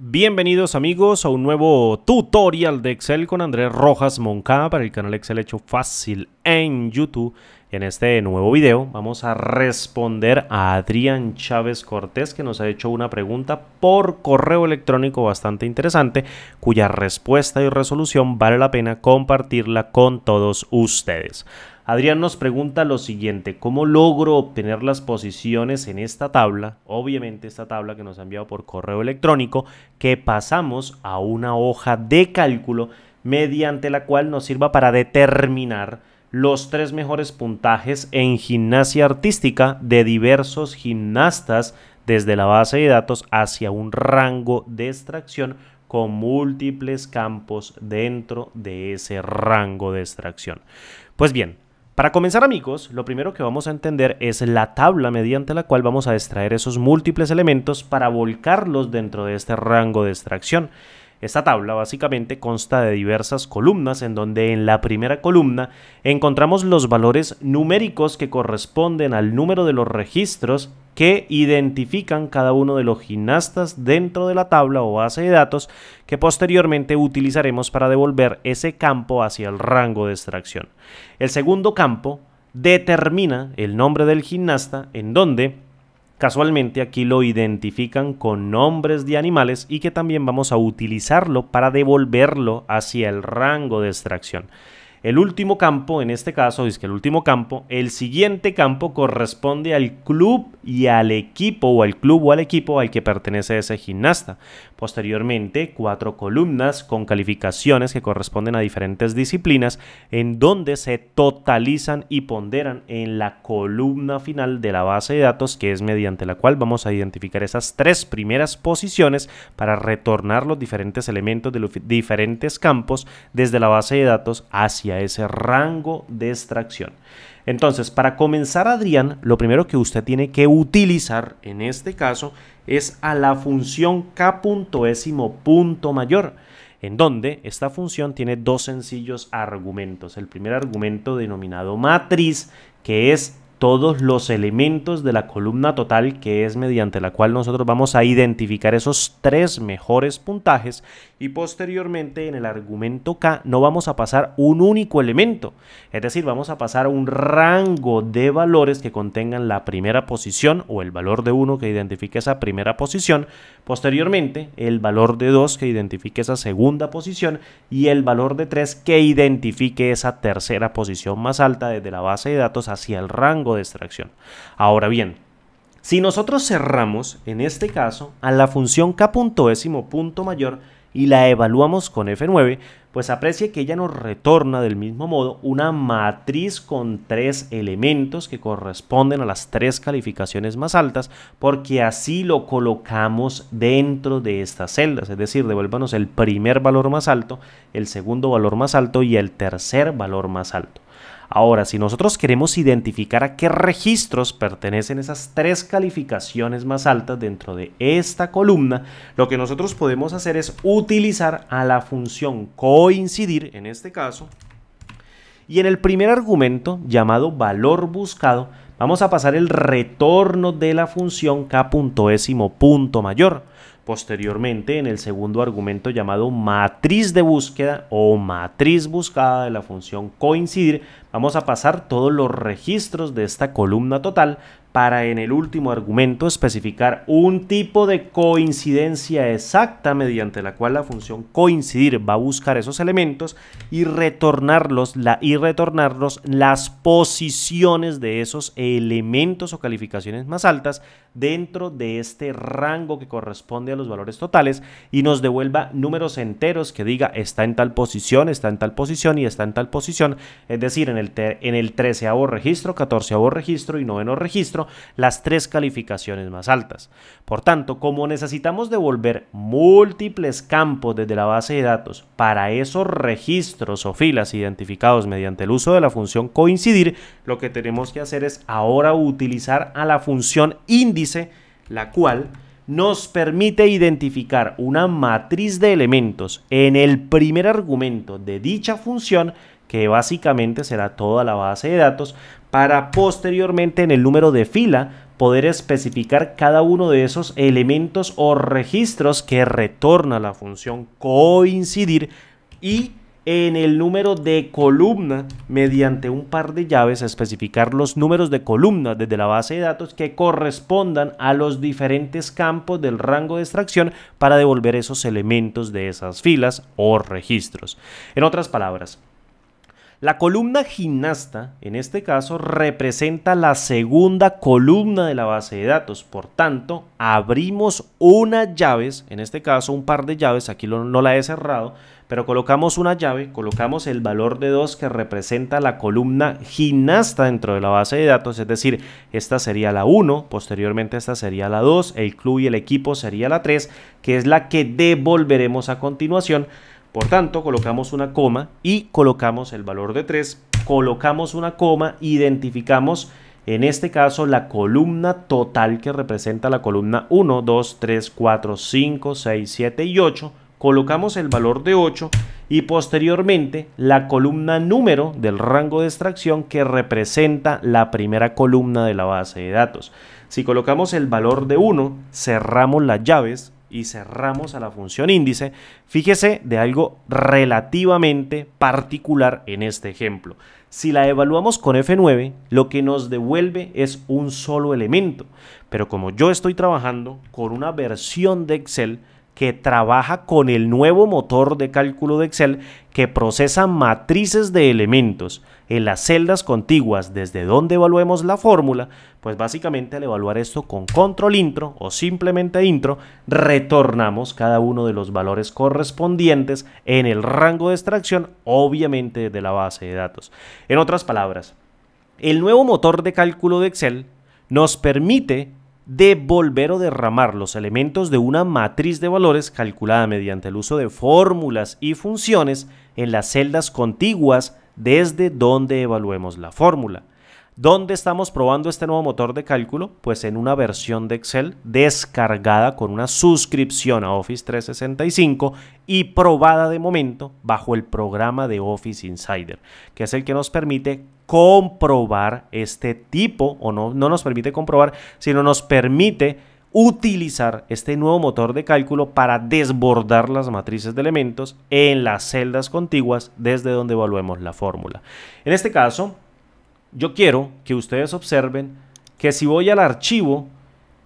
Bienvenidos amigos a un nuevo tutorial de Excel con Andrés Rojas Moncada para el canal Excel Hecho Fácil en YouTube. En este nuevo video vamos a responder a Adrián Chávez Cortés que nos ha hecho una pregunta por correo electrónico bastante interesante cuya respuesta y resolución vale la pena compartirla con todos ustedes. Adrián nos pregunta lo siguiente, ¿cómo logro obtener las posiciones en esta tabla? Obviamente esta tabla que nos ha enviado por correo electrónico, que pasamos a una hoja de cálculo mediante la cual nos sirva para determinar los tres mejores puntajes en gimnasia artística de diversos gimnastas desde la base de datos hacia un rango de extracción con múltiples campos dentro de ese rango de extracción. Pues bien, para comenzar amigos, lo primero que vamos a entender es la tabla mediante la cual vamos a extraer esos múltiples elementos para volcarlos dentro de este rango de extracción. Esta tabla básicamente consta de diversas columnas en donde en la primera columna encontramos los valores numéricos que corresponden al número de los registros que identifican cada uno de los gimnastas dentro de la tabla o base de datos que posteriormente utilizaremos para devolver ese campo hacia el rango de extracción. El segundo campo determina el nombre del gimnasta en donde Casualmente aquí lo identifican con nombres de animales y que también vamos a utilizarlo para devolverlo hacia el rango de extracción. El último campo, en este caso, es que el último campo, el siguiente campo corresponde al club y al equipo o al club o al equipo al que pertenece ese gimnasta. Posteriormente, cuatro columnas con calificaciones que corresponden a diferentes disciplinas en donde se totalizan y ponderan en la columna final de la base de datos que es mediante la cual vamos a identificar esas tres primeras posiciones para retornar los diferentes elementos de los diferentes campos desde la base de datos hacia ese rango de extracción. Entonces, para comenzar, Adrián, lo primero que usted tiene que utilizar en este caso es a la función k punto mayor, en donde esta función tiene dos sencillos argumentos. El primer argumento denominado matriz, que es todos los elementos de la columna total, que es mediante la cual nosotros vamos a identificar esos tres mejores puntajes y posteriormente en el argumento K no vamos a pasar un único elemento, es decir, vamos a pasar un rango de valores que contengan la primera posición o el valor de 1 que identifique esa primera posición, posteriormente el valor de 2 que identifique esa segunda posición y el valor de 3 que identifique esa tercera posición más alta desde la base de datos hacia el rango de extracción. Ahora bien, si nosotros cerramos, en este caso, a la función k punto mayor y la evaluamos con f9, pues aprecie que ella nos retorna del mismo modo una matriz con tres elementos que corresponden a las tres calificaciones más altas, porque así lo colocamos dentro de estas celdas, es decir, devuélvanos el primer valor más alto, el segundo valor más alto y el tercer valor más alto. Ahora, si nosotros queremos identificar a qué registros pertenecen esas tres calificaciones más altas dentro de esta columna, lo que nosotros podemos hacer es utilizar a la función coincidir, en este caso, y en el primer argumento, llamado valor buscado, vamos a pasar el retorno de la función k.ésimo.mayor. Posteriormente, en el segundo argumento llamado matriz de búsqueda o matriz buscada de la función coincidir, vamos a pasar todos los registros de esta columna total para en el último argumento especificar un tipo de coincidencia exacta mediante la cual la función coincidir va a buscar esos elementos y retornarlos, la, y retornarlos las posiciones de esos elementos o calificaciones más altas dentro de este rango que corresponde a los valores totales y nos devuelva números enteros que diga está en tal posición, está en tal posición y está en tal posición, es decir, en el, en el 13 registro, 14 registro y noveno registro las tres calificaciones más altas. Por tanto, como necesitamos devolver múltiples campos desde la base de datos para esos registros o filas identificados mediante el uso de la función coincidir, lo que tenemos que hacer es ahora utilizar a la función índice, la cual nos permite identificar una matriz de elementos en el primer argumento de dicha función que básicamente será toda la base de datos, para posteriormente en el número de fila poder especificar cada uno de esos elementos o registros que retorna la función coincidir y en el número de columna mediante un par de llaves especificar los números de columna desde la base de datos que correspondan a los diferentes campos del rango de extracción para devolver esos elementos de esas filas o registros. En otras palabras, la columna gimnasta, en este caso, representa la segunda columna de la base de datos. Por tanto, abrimos una llaves, en este caso un par de llaves, aquí no la he cerrado, pero colocamos una llave, colocamos el valor de 2 que representa la columna gimnasta dentro de la base de datos, es decir, esta sería la 1, posteriormente esta sería la 2, el club y el equipo sería la 3, que es la que devolveremos a continuación. Por tanto, colocamos una coma y colocamos el valor de 3, colocamos una coma, identificamos en este caso la columna total que representa la columna 1, 2, 3, 4, 5, 6, 7 y 8, colocamos el valor de 8 y posteriormente la columna número del rango de extracción que representa la primera columna de la base de datos. Si colocamos el valor de 1, cerramos las llaves, y cerramos a la función índice, fíjese de algo relativamente particular en este ejemplo. Si la evaluamos con F9, lo que nos devuelve es un solo elemento. Pero como yo estoy trabajando con una versión de Excel, que trabaja con el nuevo motor de cálculo de Excel que procesa matrices de elementos en las celdas contiguas desde donde evaluemos la fórmula, pues básicamente al evaluar esto con control intro o simplemente intro, retornamos cada uno de los valores correspondientes en el rango de extracción, obviamente de la base de datos. En otras palabras, el nuevo motor de cálculo de Excel nos permite devolver o derramar los elementos de una matriz de valores calculada mediante el uso de fórmulas y funciones en las celdas contiguas desde donde evaluemos la fórmula. ¿Dónde estamos probando este nuevo motor de cálculo? Pues en una versión de Excel descargada con una suscripción a Office 365 y probada de momento bajo el programa de Office Insider, que es el que nos permite comprobar este tipo, o no, nos permite comprobar, sino nos permite utilizar este nuevo motor de cálculo para desbordar las matrices de elementos en las celdas contiguas desde donde evaluemos la fórmula. En este caso, yo quiero que ustedes observen que si voy al archivo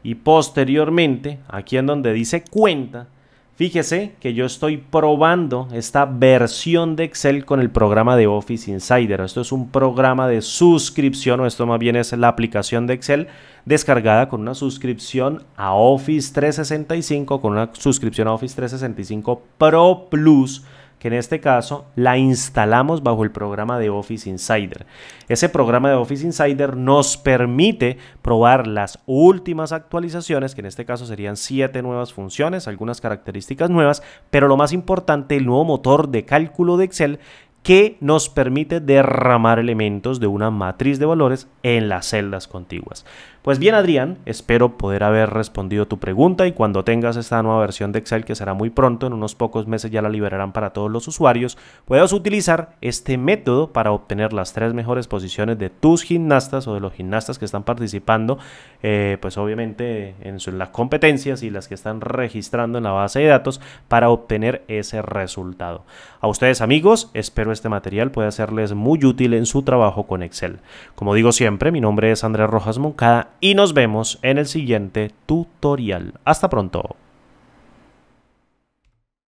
y posteriormente, aquí en donde dice cuenta, fíjese que yo estoy probando esta versión de Excel con el programa de Office Insider. Esto es un programa de suscripción, o esto más bien es la aplicación de Excel descargada con una suscripción a Office 365, con una suscripción a Office 365 Pro Plus que en este caso la instalamos bajo el programa de Office Insider. Ese programa de Office Insider nos permite probar las últimas actualizaciones, que en este caso serían siete nuevas funciones, algunas características nuevas, pero lo más importante, el nuevo motor de cálculo de Excel que nos permite derramar elementos de una matriz de valores en las celdas contiguas. Pues bien, Adrián, espero poder haber respondido tu pregunta y cuando tengas esta nueva versión de Excel, que será muy pronto, en unos pocos meses ya la liberarán para todos los usuarios, puedas utilizar este método para obtener las tres mejores posiciones de tus gimnastas o de los gimnastas que están participando, eh, pues obviamente en, en las competencias y las que están registrando en la base de datos para obtener ese resultado. A ustedes, amigos, espero este material pueda serles muy útil en su trabajo con Excel. Como digo siempre, mi nombre es Andrés Rojas Moncada y nos vemos en el siguiente tutorial. Hasta pronto.